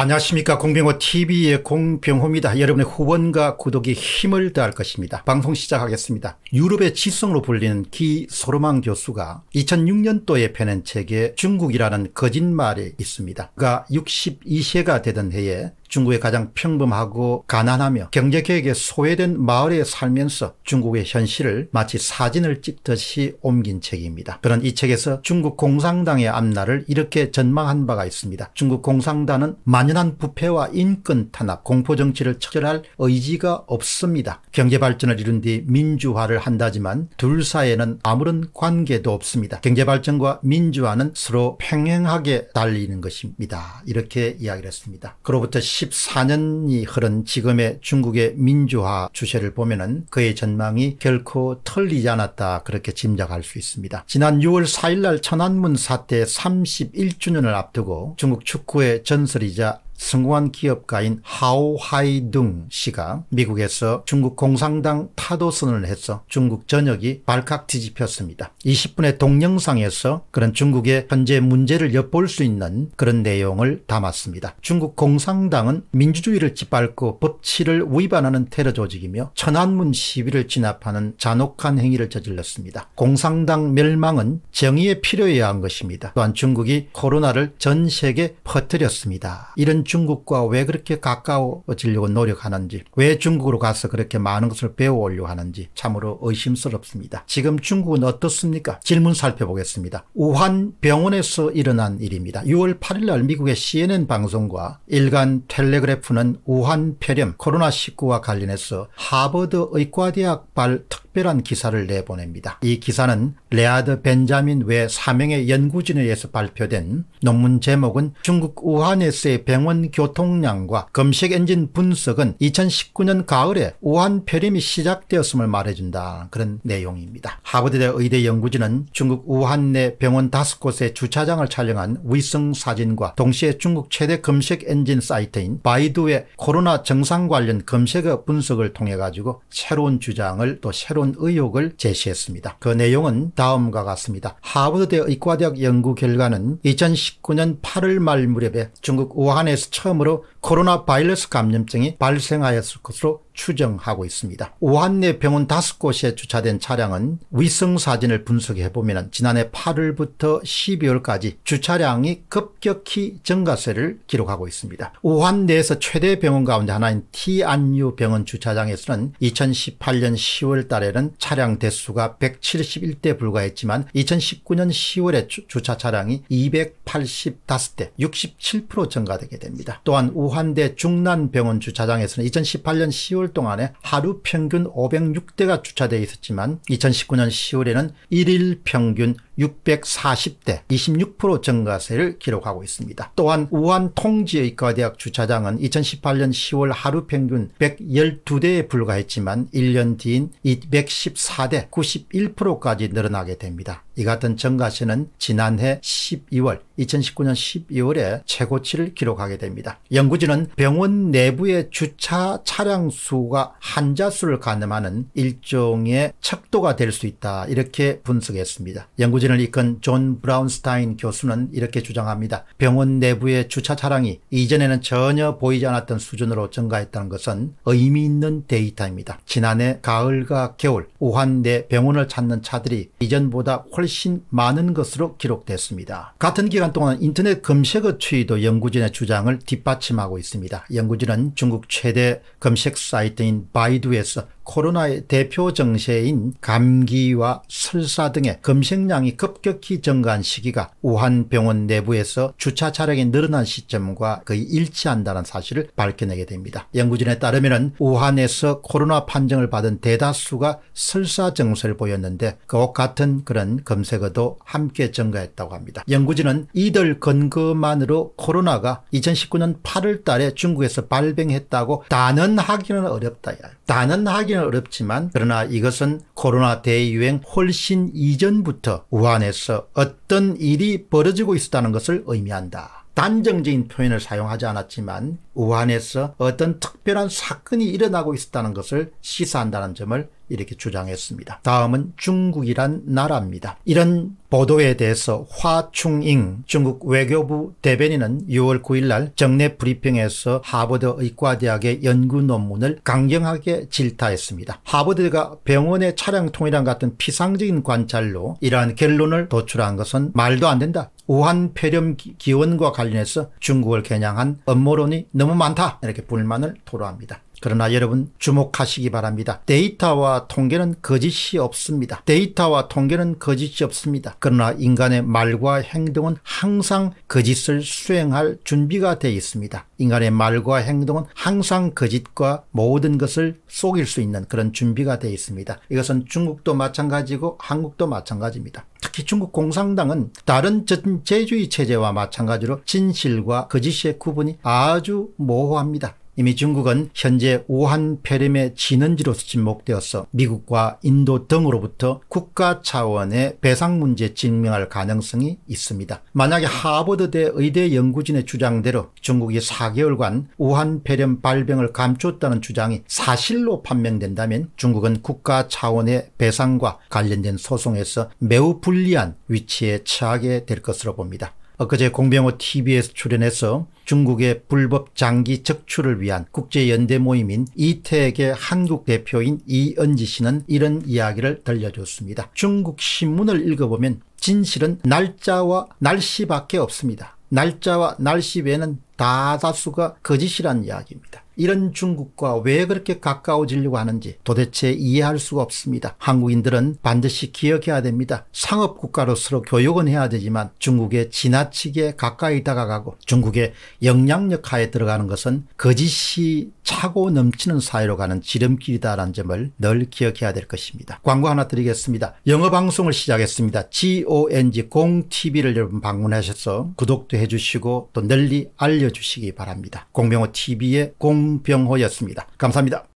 안녕하십니까 공병호TV의 공병호입니다. 여러분의 후원과 구독이 힘을 더할 것입니다. 방송 시작하겠습니다. 유럽의 지성으로 불리는 기 소르망 교수가 2006년도에 펴낸 책에 중국이라는 거짓말이 있습니다. 그가 62세가 되던 해에 중국의 가장 평범하고 가난하며 경제개혁에 소외된 마을에 살면서 중국의 현실을 마치 사진을 찍듯이 옮긴 책입니다. 그런 이 책에서 중국 공산당의 앞날을 이렇게 전망한 바가 있습니다. 중국 공산당은 만연한 부패와 인권 탄압, 공포정치를 처절할 의지가 없습니다. 경제발전을 이룬 뒤 민주화를 한다지만 둘 사이에는 아무런 관계도 없습니다. 경제발전과 민주화는 서로 평행하게 달리는 것입니다. 이렇게 이야기를 했습니다. 그로부터 14년이 흐른 지금의 중국의 민주화 주세를 보면은 그의 전망이 결코 틀리지 않았다 그렇게 짐작할 수 있습니다. 지난 6월 4일날 천안문 사태 31주년을 앞두고 중국 축구의 전설이자 성공한 기업가인 하오하이둥 씨가 미국에서 중국 공산당 타도 선을 해서 중국 전역이 발칵 뒤집혔습니다. 20분의 동영상에서 그런 중국의 현재 문제를 엿볼 수 있는 그런 내용을 담았습니다. 중국 공산당은 민주주의를 짓밟고 법치를 위반하는 테러 조직이며 천안문 시위를 진압하는 잔혹한 행위를 저질렀습니다. 공산당 멸망은 정의에 필요해야 한 것입니다. 또한 중국이 코로나를 전 세계에 퍼뜨렸습니다. 이런 중국과 왜 그렇게 가까워지려고 노력하는지 왜 중국으로 가서 그렇게 많은 것을 배워오려고 하는지 참으로 의심스럽습니다. 지금 중국은 어떻습니까? 질문 살펴보겠습니다. 우한 병원에서 일어난 일입니다. 6월 8일 날 미국의 CNN 방송과 일간 텔레그래프는 우한 폐렴 코로나19와 관련해서 하버드 의과대학 발특 특별한 기사를 내보냅니다. 이 기사는 레아드 벤자민 외 4명의 연구진에 서 발표된 논문 제목은 중국 우한에서의 병원 교통량과 검색 엔진 분석은 2019년 가을에 우한 폐렴이 시작되었음을 말해준다. 그런 내용입니다. 하버드대 의대 연구진은 중국 우한 내 병원 5곳의 주차장을 촬영한 위성 사진과 동시에 중국 최대 검색 엔진 사이트인 바이두의 코로나 정상 관련 검색어 분석을 통해 가지고 새로운 주장을 또 새로운 새로운 의혹을 제시했습니다. 그 내용은 다음과 같습니다. 하버드대 의과대학 연구 결과는 2019년 8월 말 무렵에 중국 우한에서 처음으로 코로나 바이러스 감염증이 발생하였을 것으로 추정하고 있습니다. 우한 내 병원 5곳에 주차된 차량은 위성 사진을 분석해보면 지난해 8월부터 12월까지 주차량이 급격히 증가세를 기록하고 있습니다. 우한 내에서 최대 병원 가운데 하나인 티안유 병원 주차장에서는 2018년 10월 달에는 차량 대수가 171대 불과했지만 2019년 10월에 주차 차량이 285대 67% 증가되게 됩니다. 또한 우한대 중난병원 주차장에서는 2018년 10월 4개월 동안에 하루 평균 506대가 주차되어 있었지만 2019년 10월에는 1일 평균 640대 26% 증가세를 기록하고 있습니다. 또한 우한 통지의과대학 주차장은 2018년 10월 하루 평균 112대에 불과했지만 1년 뒤인 214대 91%까지 늘어나게 됩니다. 이 같은 증가세는 지난해 12월 2019년 12월에 최고치를 기록하게 됩니다. 연구진은 병원 내부의 주차 차량 수가 환자 수를 가늠하는 일종의 척도가 될 수 있다 이렇게 분석했습니다. 연구진을 이끈 존 브라운스타인 교수는 이렇게 주장합니다. 병원 내부의 주차 차량이 이전에는 전혀 보이지 않았던 수준으로 증가했다는 것은 의미 있는 데이터입니다. 지난해 가을과 겨울 우한 내 병원을 찾는 차들이 이전보다 훨씬 훨씬 많은 것으로 기록됐습니다. 같은 기간 동안 인터넷 검색어 추이도 연구진의 주장을 뒷받침하고 있습니다. 연구진은 중국 최대 검색 사이트인 바이두에서 코로나의 대표 정세인 감기와 설사 등의 검색량이 급격히 증가한 시기가 우한 병원 내부에서 주차 차량이 늘어난 시점과 거의 일치한다는 사실을 밝혀내게 됩니다. 연구진에 따르면 우한에서 코로나 판정을 받은 대다수가 설사 증세를 보였는데 그와 같은 그런 검색어도 함께 증가했다고 합니다. 연구진은 이들 근거만으로 코로나가 2019년 8월 달에 중국에서 발병했다고 단언하기는 어렵다. 단언하기는 훨씬 어렵지만 그러나 이것은 코로나 대유행 훨씬 이전부터 우한에서 어떤 일이 벌어지고 있었다는 것을 의미한다. 단정적인 표현을 사용하지 않았지만 우한에서 어떤 특별한 사건이 일어나고 있었다는 것을 시사한다는 점을 이렇게 주장했습니다. 다음은 중국이란 나라입니다. 이런 보도에 대해서 화충잉 중국 외교부 대변인은 6월 9일 날 정례 브리핑에서 하버드 의과대학의 연구 논문을 강경하게 질타했습니다. 하버드가 병원의 차량통이랑 같은 피상적인 관찰로 이러한 결론을 도출한 것은 말도 안 된다. 우한 폐렴 기원과 관련해서 중국을 겨냥한 업무론이 너무 많다 이렇게 불만을 토로합니다. 그러나 여러분 주목하시기 바랍니다. 데이터와 통계는 거짓이 없습니다. 데이터와 통계는 거짓이 없습니다. 그러나 인간의 말과 행동은 항상 거짓을 수행할 준비가 되어 있습니다. 인간의 말과 행동은 항상 거짓과 모든 것을 속일 수 있는 그런 준비가 되어 있습니다. 이것은 중국도 마찬가지고 한국도 마찬가지입니다. 특히 중국 공산당은 다른 전체주의 체제와 마찬가지로 진실과 거짓의 구분이 아주 모호합니다. 이미 중국은 현재 우한 폐렴의 진원지로서 지목되어서 미국과 인도 등으로부터 국가 차원의 배상 문제 증명할 가능성이 있습니다. 만약에 하버드대 의대 연구진의 주장대로 중국이 4개월간 우한 폐렴 발병을 감췄다는 주장이 사실로 판명된다면 중국은 국가 차원의 배상과 관련된 소송에서 매우 불리한 위치에 처하게 될 것으로 봅니다. 엊그제 공병호 TV에서 출연해서 중국의 불법 장기 적출을 위한 국제연대 모임인 이태에게 한국 대표인 이은지 씨는 이런 이야기를 들려줬습니다. 중국 신문을 읽어보면 진실은 날짜와 날씨밖에 없습니다. 날짜와 날씨 외에는 다다수가 거짓이란 이야기입니다. 이런 중국과 왜 그렇게 가까워지려고 하는지 도대체 이해할 수가 없습니다. 한국인들은 반드시 기억해야 됩니다. 상업국가로서 교육은 해야 되지만 중국에 지나치게 가까이 다가가고 중국의 영향력 하에 들어가는 것은 거짓이 차고 넘치는 사회로 가는 지름길이다라는 점을 늘 기억해야 될 것입니다. 광고 하나 드리겠습니다. 영어 방송을 시작했습니다. GONG 공TV를 여러분 방문하셔서 구독도 해주시고 또 널리 알려주시기 바랍니다. 공명호 TV의 공 김병호였습니다. 감사합니다.